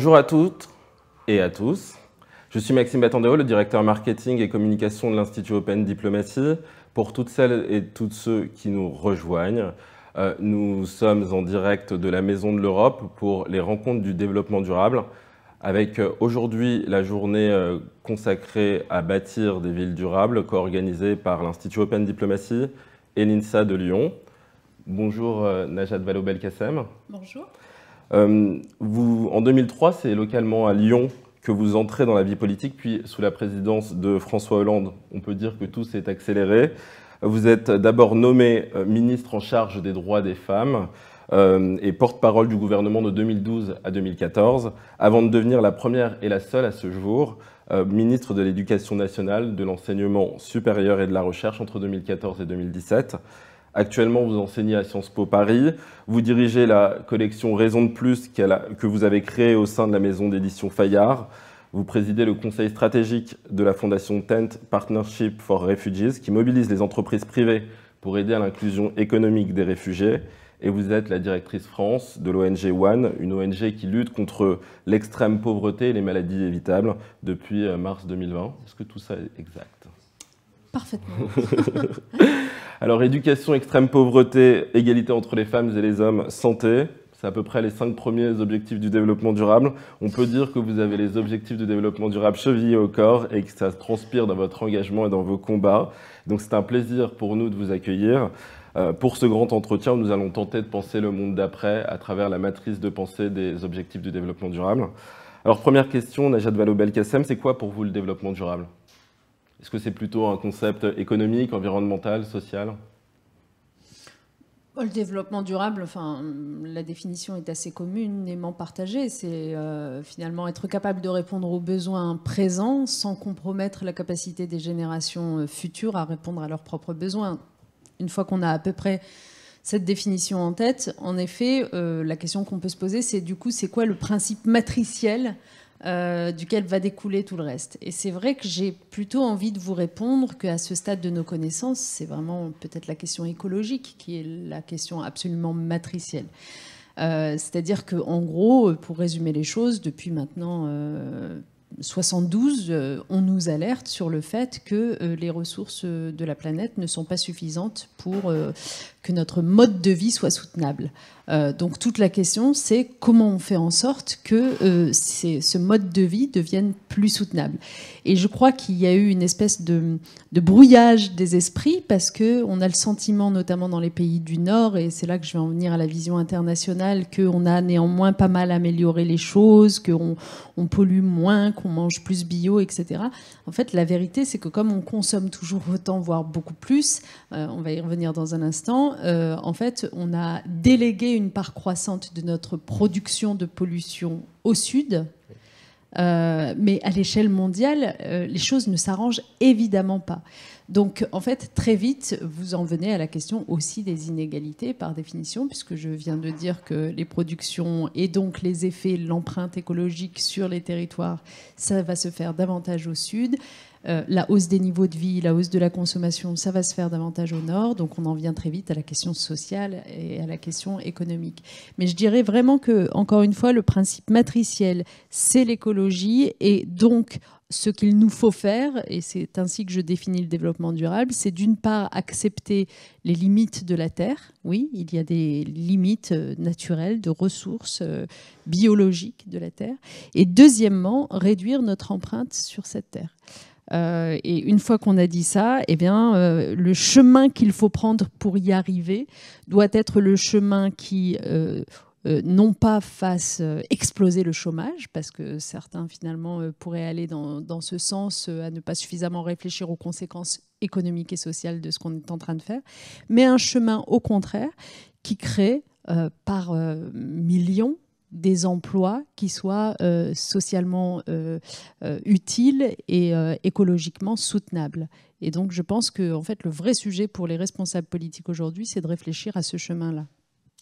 Bonjour à toutes et à tous. Je suis Maxime Battendeo, le directeur marketing et communication de l'Institut Open Diplomatie. Pour toutes celles et tous ceux qui nous rejoignent, euh, nous sommes en direct de la Maison de l'Europe pour les rencontres du développement durable, avec euh, aujourd'hui la journée euh, consacrée à bâtir des villes durables, co-organisée par l'Institut Open Diplomatie et l'INSA de Lyon. Bonjour Najat Vallaud-Belkacem. Bonjour. Euh, vous, en 2003, c'est localement à Lyon que vous entrez dans la vie politique, puis sous la présidence de François Hollande, on peut dire que tout s'est accéléré. Vous êtes d'abord nommé euh, ministre en charge des droits des femmes euh, et porte-parole du gouvernement de 2012 à 2014, avant de devenir la première et la seule à ce jour ministre de l'Éducation nationale, de l'enseignement supérieur et de la recherche entre 2014 et 2017. Actuellement, vous enseignez à Sciences Po Paris. Vous dirigez la collection Raison de Plus que vous avez créée au sein de la maison d'édition Fayard. Vous présidez le conseil stratégique de la fondation Tent Partnership for Refugees, qui mobilise les entreprises privées pour aider à l'inclusion économique des réfugiés. Et vous êtes la directrice France de l'ONG One, une ONG qui lutte contre l'extrême pauvreté et les maladies évitables depuis euh, mars 2020. Est-ce que tout ça est exact Parfaitement. Alors, éducation, extrême pauvreté, égalité entre les femmes et les hommes, santé, c'est à peu près les cinq premiers objectifs du développement durable. On peut dire que vous avez les objectifs du développement durable chevillés au corps et que ça transpire dans votre engagement et dans vos combats. Donc c'est un plaisir pour nous de vous accueillir. Euh, pour ce grand entretien, nous allons tenter de penser le monde d'après à travers la matrice de pensée des objectifs du développement durable. Alors première question, Najat Vallaud-Belkacem, c'est quoi pour vous le développement durable est-ce que c'est plutôt un concept économique, environnemental, social bah, le développement durable, enfin, hum, la définition est assez commune, communément partagée. C'est euh, finalement être capable de répondre aux besoins présents sans compromettre la capacité des générations euh, futures à répondre à leurs propres besoins. Une fois qu'on a à peu près cette définition en tête, en effet, euh, la question qu'on peut se poser, c'est du coup, c'est quoi le principe matriciel euh, duquel va découler tout le reste. Et c'est vrai que j'ai plutôt envie de vous répondre qu'à ce stade de nos connaissances, c'est vraiment peut-être la question écologique qui est la question absolument matricielle. Euh, c'est-à-dire qu'en gros, pour résumer les choses, depuis maintenant 72, euh, on nous alerte sur le fait que les ressources de la planète ne sont pas suffisantes pour que notre mode de vie soit soutenable. Euh, donc toute la question, c'est comment on fait en sorte que euh, ce mode de vie devienne plus soutenable. Et je crois qu'il y a eu une espèce de, brouillage des esprits parce que on a le sentiment, notamment dans les pays du Nord, et c'est là que je vais en venir à la vision internationale, qu'on a néanmoins pas mal amélioré les choses, qu'on on pollue moins, qu'on mange plus bio, etc. En fait, la vérité, c'est que comme on consomme toujours autant, voire beaucoup plus, euh, on va y revenir dans un instant, euh, en fait, on a délégué une part croissante de notre production de pollution au sud. Euh, mais à l'échelle mondiale, euh, les choses ne s'arrangent évidemment pas. Donc, en fait, très vite, vous en venez à la question aussi des inégalités, par définition, puisque je viens de dire que les productions et donc les effets, l'empreinte écologique sur les territoires, ça va se faire davantage au sud. Euh, la hausse des niveaux de vie, la hausse de la consommation, ça va se faire davantage au nord. Donc on en vient très vite à la question sociale et à la question économique. Mais je dirais vraiment que, encore une fois, le principe matriciel, c'est l'écologie et donc ce qu'il nous faut faire, et c'est ainsi que je définis le développement durable, c'est d'une part accepter les limites de la Terre. Oui, il y a des limites euh, naturelles, de ressources euh, biologiques de la Terre. Et deuxièmement, réduire notre empreinte sur cette Terre. Euh, et une fois qu'on a dit ça, eh bien, euh, le chemin qu'il faut prendre pour y arriver doit être le chemin qui euh, non pas fasse exploser le chômage, parce que certains finalement pourraient aller dans, dans ce sens à ne pas suffisamment réfléchir aux conséquences économiques et sociales de ce qu'on est en train de faire, mais un chemin au contraire qui crée par millions des emplois qui soient euh, socialement euh, euh, utiles et écologiquement soutenables. Et donc, je pense que en fait, le vrai sujet pour les responsables politiques aujourd'hui, c'est de réfléchir à ce chemin-là.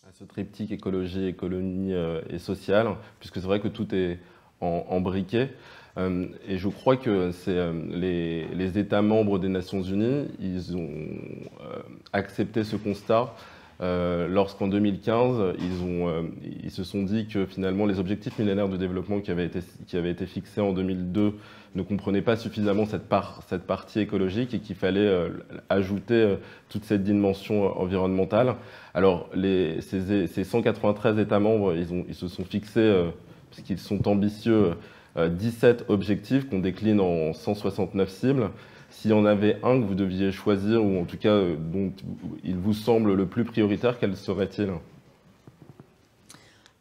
À ce triptyque écologie, économie et sociale, puisque c'est vrai que tout est en, briquet. et je crois que c'est les, les, États membres des Nations Unies, ils ont accepté ce constat euh, lorsqu'en 2015, euh, ils, se sont dit que finalement les objectifs millénaires de développement qui avaient été, été fixés en 2002 ne comprenaient pas suffisamment cette, partie écologique et qu'il fallait euh, ajouter toute cette dimension environnementale. Alors, ces, 193 États membres, ils, se sont fixés, puisqu'ils sont ambitieux, 17 objectifs qu'on décline en 169 cibles. S'il y en avait un que vous deviez choisir, ou en tout cas euh, dont il vous semble le plus prioritaire, quel serait-il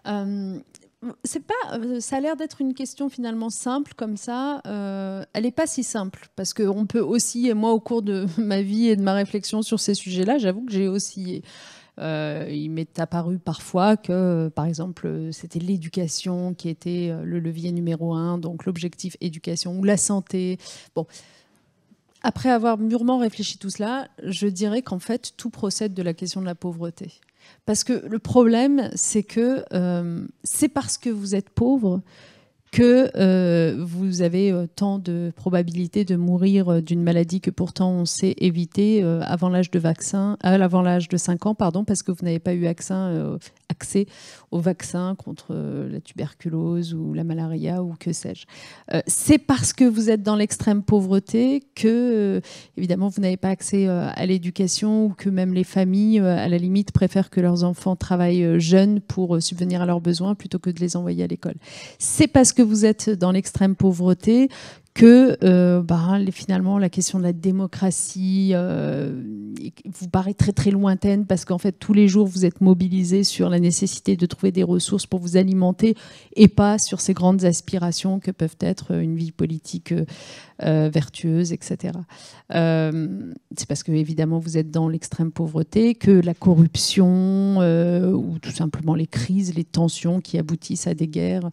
euh, c'est pas, euh, ça a l'air d'être une question finalement simple comme ça. elle n'est pas si simple parce qu'on peut aussi, et moi au cours de ma vie et de ma réflexion sur ces sujets-là, j'avoue que j'ai aussi il m'est apparu parfois que, par exemple, c'était l'éducation qui était le levier numéro un, donc l'objectif éducation ou la santé. Bon, après avoir mûrement réfléchi tout cela, je dirais qu'en fait, tout procède de la question de la pauvreté. Parce que le problème, c'est que euh, c'est parce que vous êtes pauvre que euh, vous avez euh, tant de probabilités de mourir d'une maladie que pourtant on sait éviter avant l'âge de vaccin, avant l'âge de 5 ans, pardon, parce que vous n'avez pas eu accès, euh, accès aux vaccins contre euh, la tuberculose ou la malaria ou que sais-je. Euh, c'est parce que vous êtes dans l'extrême pauvreté que, euh, évidemment, vous n'avez pas accès à l'éducation ou que même les familles, à la limite, préfèrent que leurs enfants travaillent jeunes pour subvenir à leurs besoins plutôt que de les envoyer à l'école. C'est parce que vous êtes dans l'extrême pauvreté que euh, ben, finalement la question de la démocratie euh, vous paraît très très lointaine parce qu'en fait tous les jours vous êtes mobilisé sur la nécessité de trouver des ressources pour vous alimenter et pas sur ces grandes aspirations que peuvent être une vie politique euh, euh, vertueuses, etc. Euh, c'est parce que, évidemment, vous êtes dans l'extrême pauvreté que la corruption euh, ou tout simplement les crises, les tensions qui aboutissent à des guerres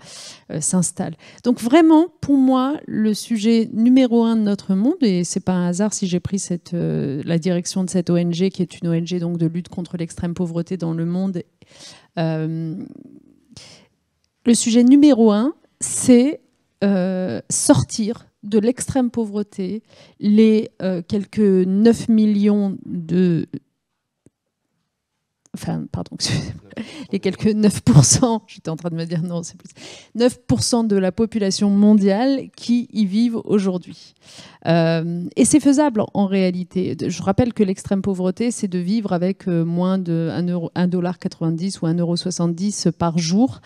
s'installent. Donc, vraiment, pour moi, le sujet numéro un de notre monde, et c'est pas un hasard si j'ai pris cette, la direction de cette ONG, qui est une ONG donc, de lutte contre l'extrême pauvreté dans le monde, le sujet numéro un, c'est sortir de l'extrême pauvreté, les euh, quelques 9 millions de... Enfin, pardon, les quelques 9%, j'étais en train de me dire non, c'est plus. 9% de la population mondiale qui y vivent aujourd'hui. Euh, et c'est faisable en réalité. Je rappelle que l'extrême pauvreté, c'est de vivre avec euh, moins de 1,90 ou 1,70 euro par jour.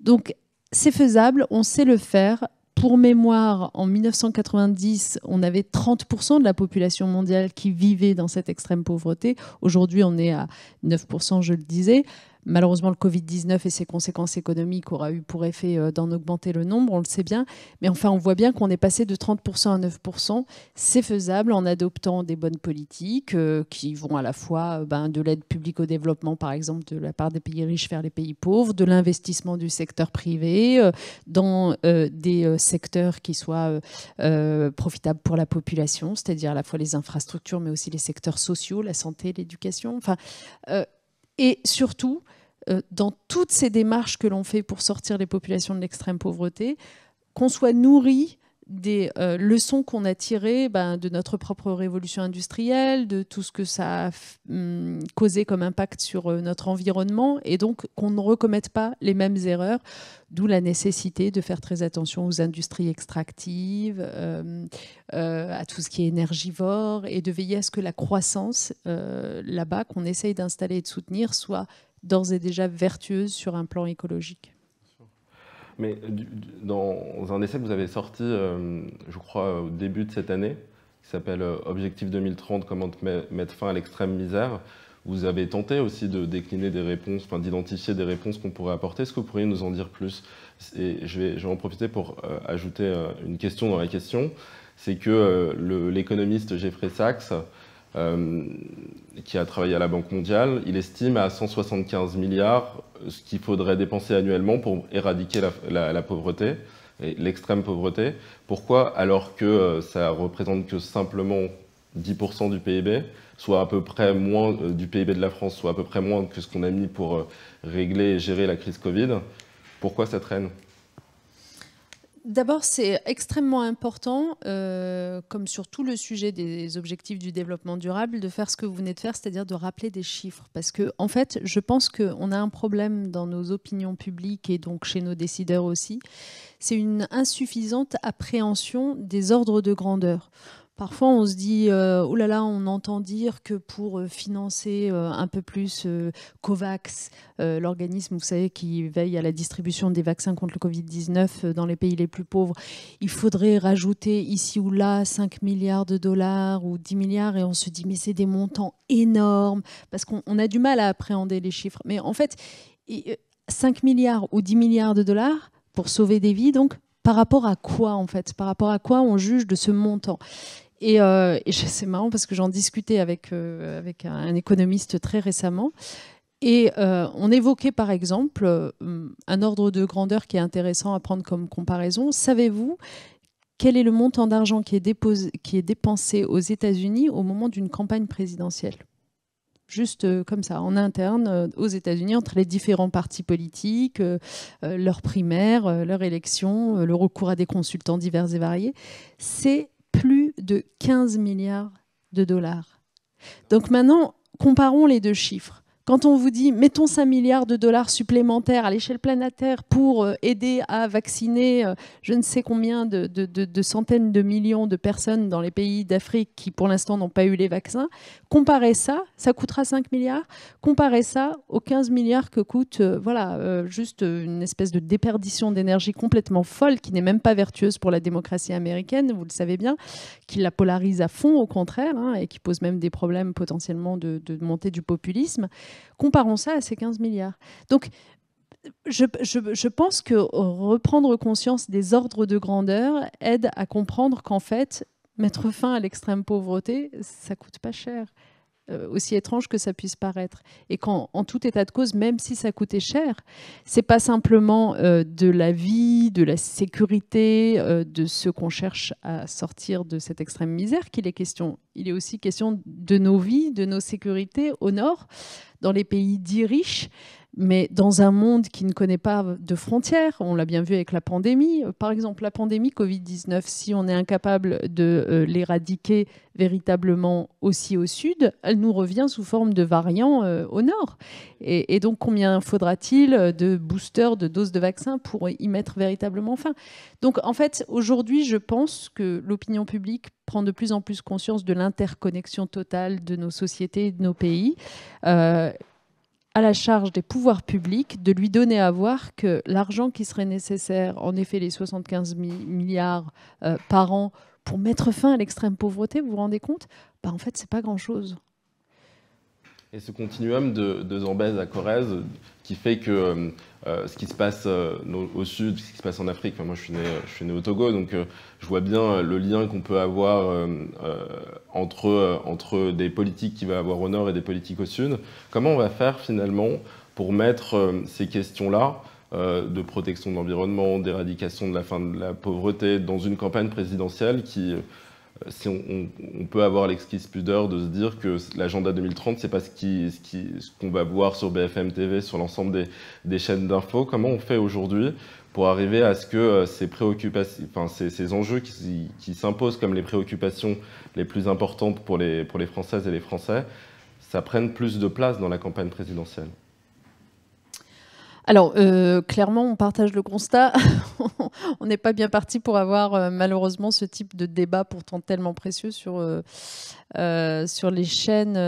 Donc, c'est faisable, on sait le faire pour mémoire, en 1990, on avait 30% de la population mondiale qui vivait dans cette extrême pauvreté. Aujourd'hui, on est à 9%, je le disais. Malheureusement, le Covid-19 et ses conséquences économiques aura eu pour effet euh, d'en augmenter le nombre, on le sait bien. Mais enfin, on voit bien qu'on est passé de 30% à 9%. C'est faisable en adoptant des bonnes politiques euh, qui vont à la fois euh, ben, de l'aide publique au développement, par exemple, de la part des pays riches vers les pays pauvres, de l'investissement du secteur privé dans des secteurs qui soient profitables pour la population, c'est-à-dire à la fois les infrastructures, mais aussi les secteurs sociaux, la santé, l'éducation. Enfin, et surtout, euh, dans toutes ces démarches que l'on fait pour sortir les populations de l'extrême pauvreté, qu'on soit nourri des euh, leçons qu'on a tirées ben, de notre propre révolution industrielle, de tout ce que ça a hmm, causé comme impact sur euh, notre environnement, et donc qu'on ne recommette pas les mêmes erreurs, d'où la nécessité de faire très attention aux industries extractives, euh, à tout ce qui est énergivore, et de veiller à ce que la croissance là-bas qu'on essaye d'installer et de soutenir soit d'ores et déjà vertueuse sur un plan écologique. Mais dans un essai que vous avez sorti, euh, je crois, au début de cette année, qui s'appelle euh, Objectif 2030, comment mettre fin à l'extrême misère, vous avez tenté aussi de décliner des réponses, enfin, d'identifier des réponses qu'on pourrait apporter. Est-ce que vous pourriez nous en dire plus Et je vais, en profiter pour euh, ajouter une question dans la question. C'est que l'économiste Jeffrey Sachs euh, qui a travaillé à la Banque mondiale, il estime à 175 milliards euh, ce qu'il faudrait dépenser annuellement pour éradiquer la, pauvreté l'extrême pauvreté. Pourquoi alors que euh, ça représente que simplement 10% du PIB, soit à peu près moins du PIB de la France, soit à peu près moins que ce qu'on a mis pour régler et gérer la crise Covid Pourquoi ça traîne D'abord, c'est extrêmement important, euh, comme sur tout le sujet des objectifs du développement durable, de faire ce que vous venez de faire, c'est-à-dire de rappeler des chiffres. Parce que, en fait, je pense qu'on a un problème dans nos opinions publiques et donc chez nos décideurs aussi. C'est une insuffisante appréhension des ordres de grandeur. Parfois, on se dit, euh, oh là là, on entend dire que pour euh, financer euh, un peu plus COVAX, l'organisme, vous savez, qui veille à la distribution des vaccins contre le Covid-19 dans les pays les plus pauvres, il faudrait rajouter ici ou là 5 milliards de dollars ou 10 milliards, et on se dit, mais c'est des montants énormes, parce qu'on a du mal à appréhender les chiffres. Mais en fait, 5 milliards ou 10 milliards de dollars pour sauver des vies, donc, par rapport à quoi en fait Par rapport à quoi on juge de ce montant et, euh, c'est marrant parce que j'en discutais avec, euh, avec un économiste très récemment. Et euh, on évoquait par exemple un ordre de grandeur qui est intéressant à prendre comme comparaison. Savez-vous quel est le montant d'argent qui, est qui est dépensé aux États-Unis au moment d'une campagne présidentielle juste comme ça, en interne, aux États-Unis, entre les différents partis politiques, leurs primaires, leur élection, le recours à des consultants divers et variés. C'est de 15 milliards de dollars. Donc maintenant, comparons les deux chiffres. Quand on vous dit mettons 5 milliards de dollars supplémentaires à l'échelle planétaire pour euh, aider à vacciner euh, je ne sais combien de, centaines de millions de personnes dans les pays d'Afrique qui pour l'instant n'ont pas eu les vaccins, comparez ça, ça coûtera 5 milliards, comparez ça aux 15 milliards que coûte euh, voilà, juste une espèce de déperdition d'énergie complètement folle qui n'est même pas vertueuse pour la démocratie américaine, vous le savez bien, qui la polarise à fond au contraire hein, et qui pose même des problèmes potentiellement de montée du populisme. Comparons ça à ces 15 milliards. Donc, je, je, pense que reprendre conscience des ordres de grandeur aide à comprendre qu'en fait, mettre fin à l'extrême pauvreté, ça coûte pas cher. Euh, aussi étrange que ça puisse paraître. Et qu'en en tout état de cause, même si ça coûtait cher, c'est pas simplement euh, de la vie, de la sécurité, euh, de ce qu'on cherche à sortir de cette extrême misère qu'il est question. Il est aussi question de nos vies, de nos sécurités au nord, dans les pays dits riches. Mais dans un monde qui ne connaît pas de frontières, on l'a bien vu avec la pandémie, euh, par exemple la pandémie Covid-19, si on est incapable de euh, l'éradiquer véritablement aussi au sud, elle nous revient sous forme de variants euh, au nord. Et, donc combien faudra-t-il de boosters, de doses de vaccins pour y mettre véritablement fin Donc en fait, aujourd'hui, je pense que l'opinion publique prend de plus en plus conscience de l'interconnexion totale de nos sociétés et de nos pays à la charge des pouvoirs publics de lui donner à voir que l'argent qui serait nécessaire, en effet les 75 milliards euh, par an, pour mettre fin à l'extrême pauvreté, vous vous rendez compte bah, En fait, c'est pas grand-chose. Et ce continuum de, de Zambèze à Corrèze, qui fait que euh, euh, ce qui se passe euh, au sud, ce qui se passe en Afrique, moi je suis, né, au Togo, donc je vois bien le lien qu'on peut avoir entre, entre des politiques qu'il va avoir au nord et des politiques au sud. Comment on va faire finalement pour mettre ces questions-là de protection de l'environnement, d'éradication de la fin de la pauvreté dans une campagne présidentielle qui si on, peut avoir l'exquise pudeur de se dire que l'agenda 2030, c'est pas ce qu'on va voir sur BFM TV, sur l'ensemble des, chaînes d'infos. Comment on fait aujourd'hui pour arriver à ce que euh, ces préoccupations, enfin, ces, enjeux qui, s'imposent comme les préoccupations les plus importantes pour les, pour les Françaises et les Français, ça prenne plus de place dans la campagne présidentielle alors, euh, clairement, on partage le constat. on n'est pas bien parti pour avoir euh, malheureusement ce type de débat pourtant tellement précieux sur, euh, sur les chaînes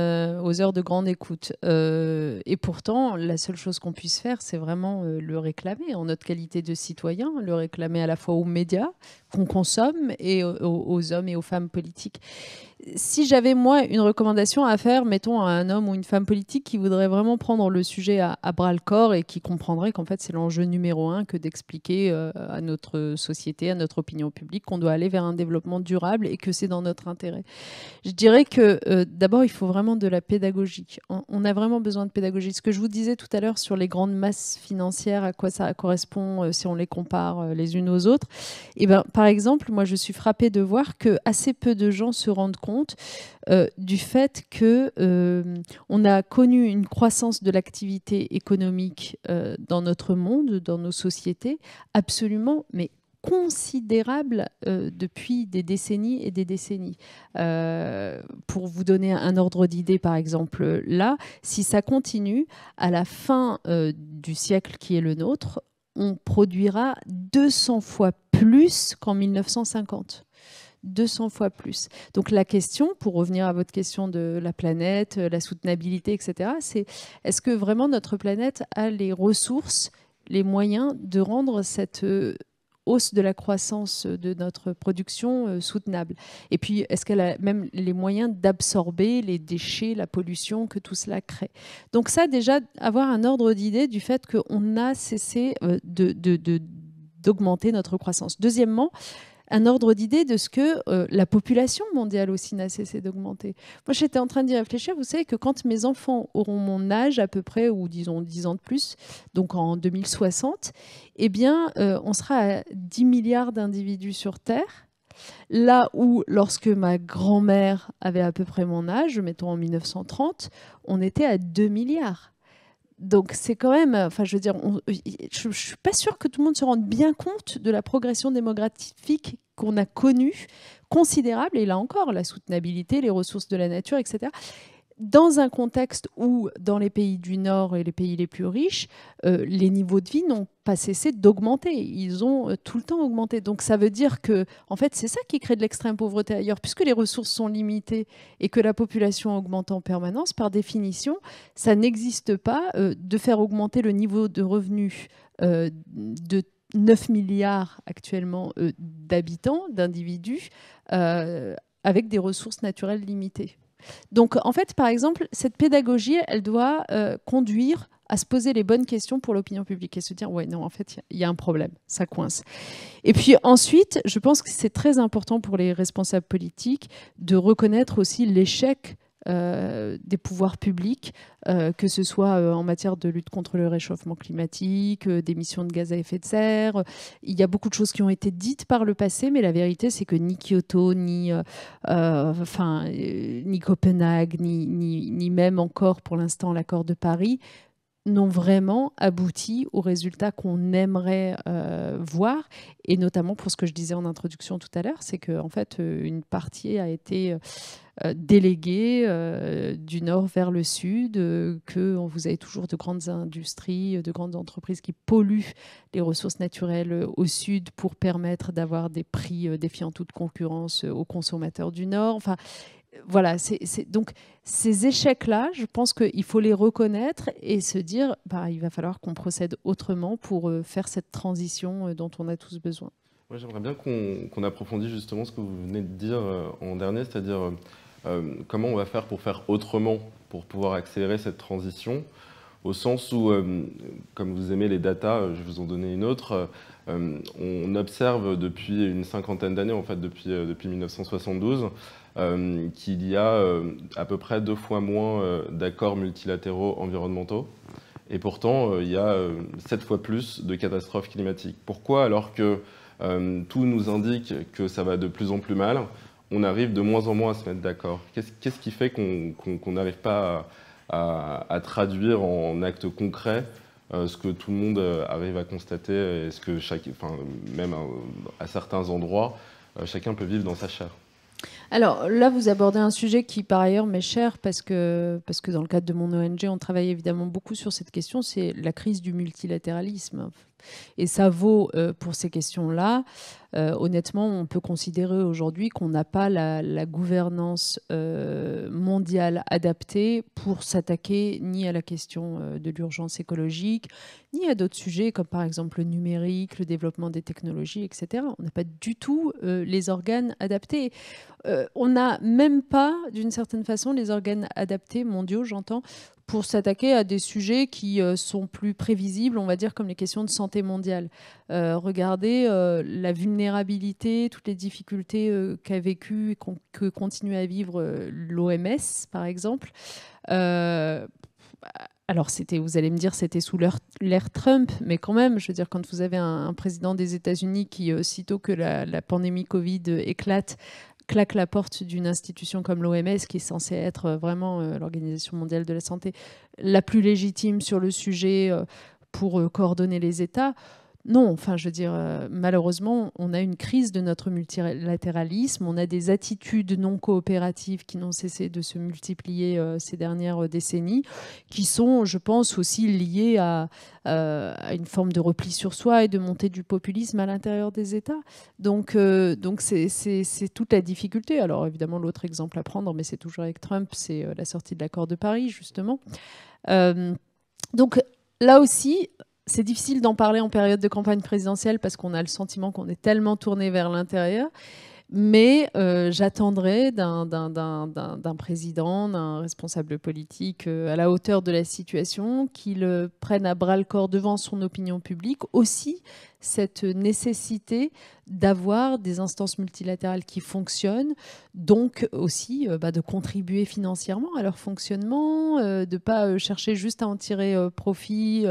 aux heures de grande écoute. et pourtant, la seule chose qu'on puisse faire, c'est vraiment le réclamer en notre qualité de citoyen, le réclamer à la fois aux médias qu'on consomme et aux, hommes et aux femmes politiques. Si j'avais moi une recommandation à faire, mettons à un homme ou une femme politique qui voudrait vraiment prendre le sujet à, bras le corps et qui comprendrait qu'en fait c'est l'enjeu numéro un que d'expliquer euh, à notre société, à notre opinion publique qu'on doit aller vers un développement durable et que c'est dans notre intérêt. Je dirais que euh, d'abord il faut vraiment de la pédagogie. On, a vraiment besoin de pédagogie. Ce que je vous disais tout à l'heure sur les grandes masses financières, à quoi ça correspond euh, si on les compare les unes aux autres, eh ben par exemple, moi, je suis frappée de voir que assez peu de gens se rendent compte euh, du fait que euh, on a connu une croissance de l'activité économique euh, dans notre monde, dans nos sociétés, absolument, mais considérable depuis des décennies et des décennies. pour vous donner un ordre d'idée, par exemple, là, si ça continue, à la fin du siècle qui est le nôtre, on produira 200 fois plus qu'en 1950. 200 fois plus. Donc la question, pour revenir à votre question de la planète, euh, la soutenabilité, etc., c'est est-ce que vraiment notre planète a les ressources, les moyens de rendre cette euh, hausse de la croissance de notre production euh, soutenable Et puis, est-ce qu'elle a même les moyens d'absorber les déchets, la pollution que tout cela crée Donc ça, déjà, avoir un ordre d'idée du fait qu'on a cessé euh, d'augmenter notre croissance. Deuxièmement, un ordre d'idée de ce que euh, la population mondiale aussi n'a cessé d'augmenter. Moi, j'étais en train d'y réfléchir. Vous savez que quand mes enfants auront mon âge à peu près, ou disons 10 ans de plus, donc en 2060, eh bien, euh, on sera à 10 milliards d'individus sur Terre. Là où, lorsque ma grand-mère avait à peu près mon âge, mettons en 1930, on était à 2 milliards donc c'est quand même, enfin je veux dire, euh, je, ne suis pas sûre que tout le monde se rende bien compte de la progression démographique qu'on a connue, considérable, et là encore, la soutenabilité, les ressources de la nature, etc dans un contexte où, dans les pays du Nord et les pays les plus riches, euh, les niveaux de vie n'ont pas cessé d'augmenter. Ils ont euh, tout le temps augmenté. Donc ça veut dire que, en fait, c'est ça qui crée de l'extrême pauvreté ailleurs, puisque les ressources sont limitées et que la population augmente en permanence. Par définition, ça n'existe pas euh, de faire augmenter le niveau de revenu de 9 milliards actuellement d'habitants, d'individus, avec des ressources naturelles limitées. Donc en fait, par exemple, cette pédagogie, elle doit euh, conduire à se poser les bonnes questions pour l'opinion publique et se dire ouais non en fait il y, a un problème ça coince et puis ensuite je pense que c'est très important pour les responsables politiques de reconnaître aussi l'échec euh, des pouvoirs publics, euh, que ce soit euh, en matière de lutte contre le réchauffement climatique, d'émissions de gaz à effet de serre. Il y a beaucoup de choses qui ont été dites par le passé, mais la vérité, c'est que ni Kyoto, ni, enfin, ni Copenhague, ni, ni, même encore pour l'instant l'accord de Paris, n'ont vraiment abouti aux résultats qu'on aimerait voir, et notamment pour ce que je disais en introduction tout à l'heure, c'est qu'en en fait, une partie a été euh, délégués euh, du nord vers le sud, euh, que vous avez toujours de grandes industries, de grandes entreprises qui polluent les ressources naturelles au sud pour permettre d'avoir des prix défiant toute concurrence aux consommateurs du nord. Enfin, voilà, donc ces échecs-là, je pense qu'il faut les reconnaître et se dire, bah, il va falloir qu'on procède autrement pour faire cette transition dont on a tous besoin. J'aimerais bien qu'on approfondisse justement ce que vous venez de dire en dernier, c'est-à-dire euh, comment on va faire pour faire autrement, pour pouvoir accélérer cette transition au sens où, euh, comme vous aimez les datas, euh, je vous en donner une autre, on observe depuis une cinquantaine d'années, en fait depuis 1972, qu'il y a à peu près deux fois moins d'accords multilatéraux environnementaux, et pourtant il y a sept fois plus de catastrophes climatiques. Pourquoi alors que tout nous indique que ça va de plus en plus mal on arrive de moins en moins à se mettre d'accord Qu'est-ce qui fait qu'on n'arrive pas à, traduire en, actes concrets euh, ce que tout le monde euh, arrive à constater et ce que chaque, même à, certains endroits, euh, chacun peut vivre dans sa chair alors là, vous abordez un sujet qui, par ailleurs, m'est cher parce que, parce que dans le cadre de mon ONG, on travaille évidemment beaucoup sur cette question, c'est la crise du multilatéralisme. Et ça vaut euh, pour ces questions-là. Euh, honnêtement, on peut considérer aujourd'hui qu'on n'a pas la, gouvernance euh, mondiale adaptée pour s'attaquer ni à la question de l'urgence écologique, ni à d'autres sujets comme par exemple le numérique, le développement des technologies, etc. On n'a pas du tout les organes adaptés. Euh, on n'a même pas, d'une certaine façon, les organes adaptés mondiaux, j'entends, pour s'attaquer à des sujets qui euh, sont plus prévisibles, on va dire, comme les questions de santé mondiale. Euh, regardez la vulnérabilité, toutes les difficultés qu'a vécu et que continue à vivre l'OMS, par exemple. alors, c'était, vous allez me dire, c'était sous l'ère Trump, mais quand même, je veux dire, quand vous avez un, président des États-Unis qui, aussitôt que la pandémie Covid éclate, claque la porte d'une institution comme l'OMS, qui est censée être euh, vraiment euh, l'Organisation mondiale de la santé, la plus légitime sur le sujet euh, pour coordonner les États. Non, enfin, je veux dire, euh, malheureusement, on a une crise de notre multilatéralisme, on a des attitudes non coopératives qui n'ont cessé de se multiplier euh, ces dernières euh, décennies, qui sont, je pense, aussi liées à, une forme de repli sur soi et de montée du populisme à l'intérieur des États. Donc, donc c'est toute la difficulté. Alors, évidemment, l'autre exemple à prendre, mais c'est toujours avec Trump, c'est la sortie de l'accord de Paris, justement. donc, là aussi, c'est difficile d'en parler en période de campagne présidentielle parce qu'on a le sentiment qu'on est tellement tourné vers l'intérieur. Mais euh, j'attendrai d'un président, d'un responsable politique euh, à la hauteur de la situation, qu'il euh, prenne à bras le corps devant son opinion publique aussi cette nécessité d'avoir des instances multilatérales qui fonctionnent, donc aussi bah, de contribuer financièrement à leur fonctionnement, de ne pas chercher juste à en tirer profit,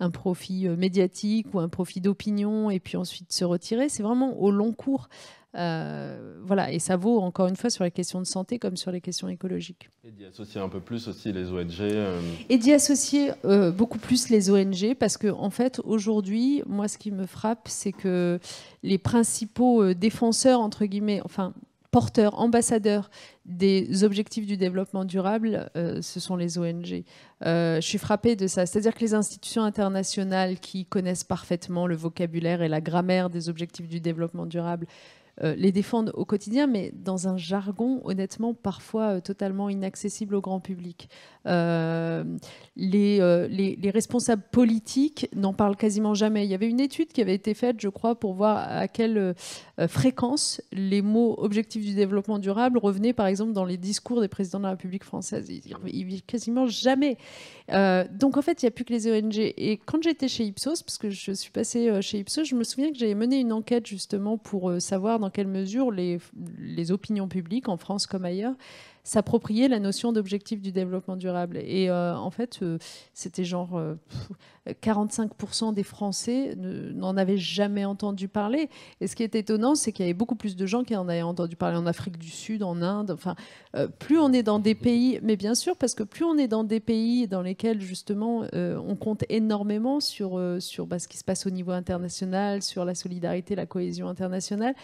un profit médiatique ou un profit d'opinion, et puis ensuite se retirer. C'est vraiment au long cours. Euh, voilà, et ça vaut encore une fois sur les questions de santé comme sur les questions écologiques. Et d'y associer un peu plus aussi les ONG. Euh. Et d'y associer euh, beaucoup plus les ONG parce qu'en en fait aujourd'hui, moi ce qui me frappe, c'est que les principaux défenseurs entre guillemets, enfin porteurs, ambassadeurs des objectifs du développement durable, ce sont les ONG. je suis frappée de ça. C'est-à-dire que les institutions internationales qui connaissent parfaitement le vocabulaire et la grammaire des objectifs du développement durable euh, les défendent au quotidien, mais dans un jargon honnêtement parfois euh, totalement inaccessible au grand public. Euh, les, responsables politiques n'en parlent quasiment jamais. Il y avait une étude qui avait été faite, je crois, pour voir à quelle fréquence les mots objectifs du développement durable revenaient, par exemple, dans les discours des présidents de la République française. Ils, ils quasiment jamais. donc en fait, il n'y a plus que les ONG. Et quand j'étais chez Ipsos, parce que je suis passée chez Ipsos, je me souviens que j'avais mené une enquête justement pour savoir dans quelle mesure les, les opinions publiques, en France comme ailleurs, s'approprier la notion d'objectif du développement durable. Et euh, en fait, euh, c'était genre 45% euh, des Français n'en avaient jamais entendu parler. Et ce qui est étonnant, c'est qu'il y avait beaucoup plus de gens qui en avaient entendu parler en Afrique du Sud, en Inde. Enfin, plus on est dans des pays, mais bien sûr, parce que plus on est dans des pays dans lesquels justement on compte énormément sur, sur bah, ce qui se passe au niveau international, sur la solidarité, la cohésion internationale,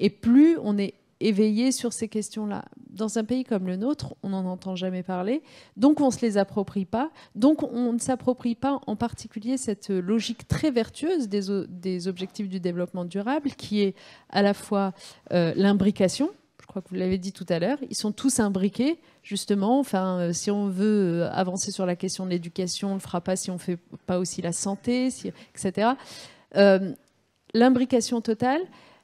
et plus on est éveillés sur ces questions-là. Dans un pays comme le nôtre, on n'en entend jamais parler, donc on ne se les approprie pas, donc on ne s'approprie pas en particulier cette logique très vertueuse des, objectifs du développement durable, qui est à la fois euh, l'imbrication, je crois que vous l'avez dit tout à l'heure, ils sont tous imbriqués, justement. Enfin, euh, si on veut euh, avancer sur la question de l'éducation, on ne le fera pas si on ne fait pas aussi la santé, si, etc. l'imbrication totale,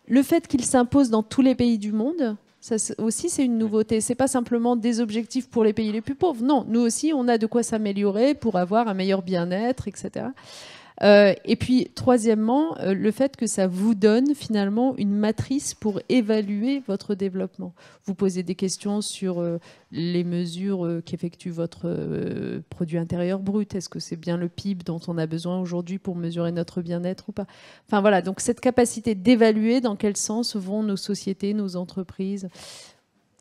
le fait qu'il s'impose dans tous les pays du monde, ça aussi c'est une nouveauté. C'est pas simplement des objectifs pour les pays les plus pauvres. Non, nous aussi on a de quoi s'améliorer pour avoir un meilleur bien-être, etc. Euh, et puis, troisièmement, euh, le fait que ça vous donne finalement une matrice pour évaluer votre développement. Vous posez des questions sur euh, les mesures qu'effectue votre produit intérieur brut. Est-ce que c'est bien le PIB dont on a besoin aujourd'hui pour mesurer notre bien-être ou pas Enfin voilà, donc cette capacité d'évaluer dans quel sens vont nos sociétés, nos entreprises.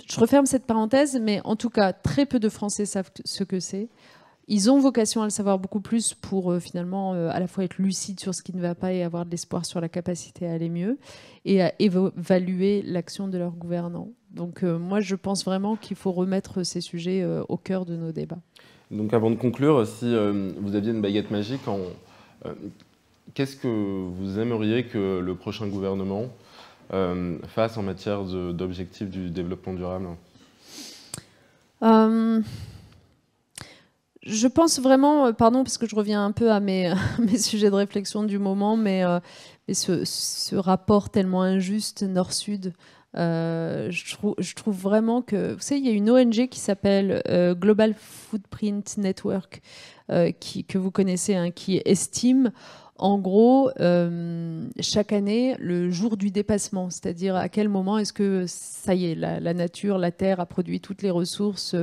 Je referme cette parenthèse, mais en tout cas, très peu de Français savent ce que c'est. Ils ont vocation à le savoir beaucoup plus pour euh, finalement euh, à la fois être lucide sur ce qui ne va pas et avoir de l'espoir sur la capacité à aller mieux et à évaluer l'action de leurs gouvernants. Donc euh, moi, je pense vraiment qu'il faut remettre ces sujets au cœur de nos débats. Donc avant de conclure, si vous aviez une baguette magique, qu'est-ce que vous aimeriez que le prochain gouvernement fasse en matière d'objectifs du développement durable je pense vraiment, euh, pardon, parce que je reviens un peu à mes, sujets de réflexion du moment, mais, euh, ce, rapport tellement injuste nord-sud, euh, je, trouve vraiment que. Vous savez, il y a une ONG qui s'appelle Global Footprint Network, que vous connaissez, hein, qui estime en gros, euh, chaque année, le jour du dépassement, c'est-à-dire à quel moment est-ce que ça y est, la, nature, la terre a produit toutes les ressources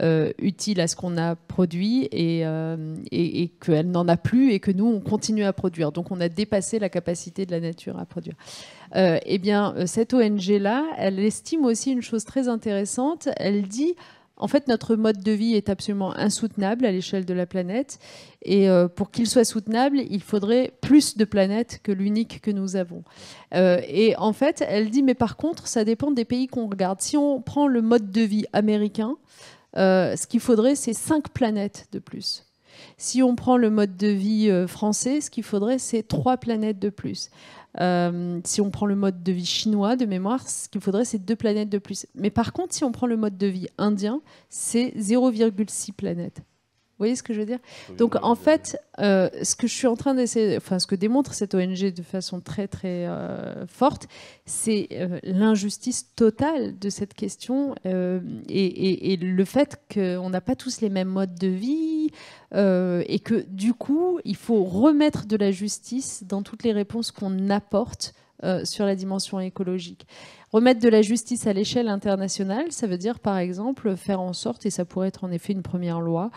euh, utiles à ce qu'on a produit euh, et, et qu'elle n'en a plus et que nous, on continue à produire. Donc on a dépassé la capacité de la nature à produire. eh bien, cette ONG-là, elle estime aussi une chose très intéressante. Elle dit en fait, notre mode de vie est absolument insoutenable à l'échelle de la planète. Et euh, pour qu'il soit soutenable, il faudrait plus de planètes que l'unique que nous avons. Euh, et en fait, elle dit, mais par contre, ça dépend des pays qu'on regarde. Si on prend le mode de vie américain, euh, ce qu'il faudrait, c'est cinq planètes de plus si on prend le mode de vie euh, français, ce qu'il faudrait, c'est trois planètes de plus. Euh, si on prend le mode de vie chinois de mémoire, ce qu'il faudrait, c'est deux planètes de plus. Mais par contre, si on prend le mode de vie indien, c'est 0,6 planètes. Vous voyez ce que je veux dire Donc en fait, euh, ce que je suis en train d'essayer, enfin ce que démontre cette ONG de façon très très euh, forte, c'est euh, l'injustice totale de cette question et, et, le fait qu'on n'a pas tous les mêmes modes de vie et que du coup, il faut remettre de la justice dans toutes les réponses qu'on apporte sur la dimension écologique. Remettre de la justice à l'échelle internationale, ça veut dire par exemple faire en sorte, et ça pourrait être en effet une première loi,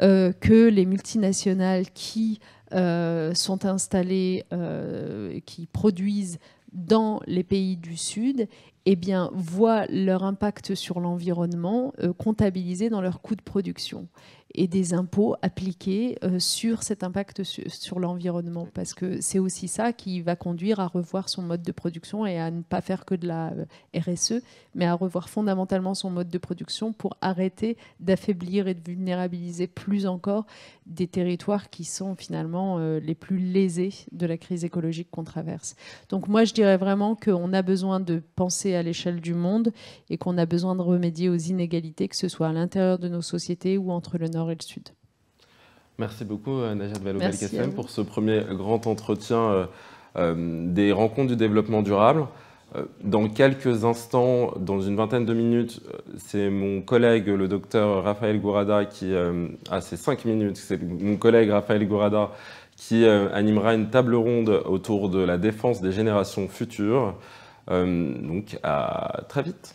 euh, que les multinationales qui euh, sont installées, euh, qui produisent dans les pays du Sud, eh bien, voient leur impact sur l'environnement comptabilisé dans leurs coûts de production et des impôts appliqués euh, sur cet impact sur l'environnement. Parce que c'est aussi ça qui va conduire à revoir son mode de production et à ne pas faire que de la euh, RSE, mais à revoir fondamentalement son mode de production pour arrêter d'affaiblir et de vulnérabiliser plus encore des territoires qui sont finalement euh, les plus lésés de la crise écologique qu'on traverse. Donc moi, je dirais vraiment qu'on a besoin de penser à l'échelle du monde et qu'on a besoin de remédier aux inégalités, que ce soit à l'intérieur de nos sociétés ou entre le nord et le sud. Merci beaucoup, euh, Najat Vallaud-Belkacem, pour ce premier grand entretien euh, euh, des rencontres du développement durable. Dans quelques instants, dans une vingtaine de minutes, c'est mon collègue, le docteur Raphaël Gourada, qui a ah, ses cinq minutes, c'est mon collègue Raphaël Gourada qui animera une table ronde autour de la défense des générations futures. donc à très vite.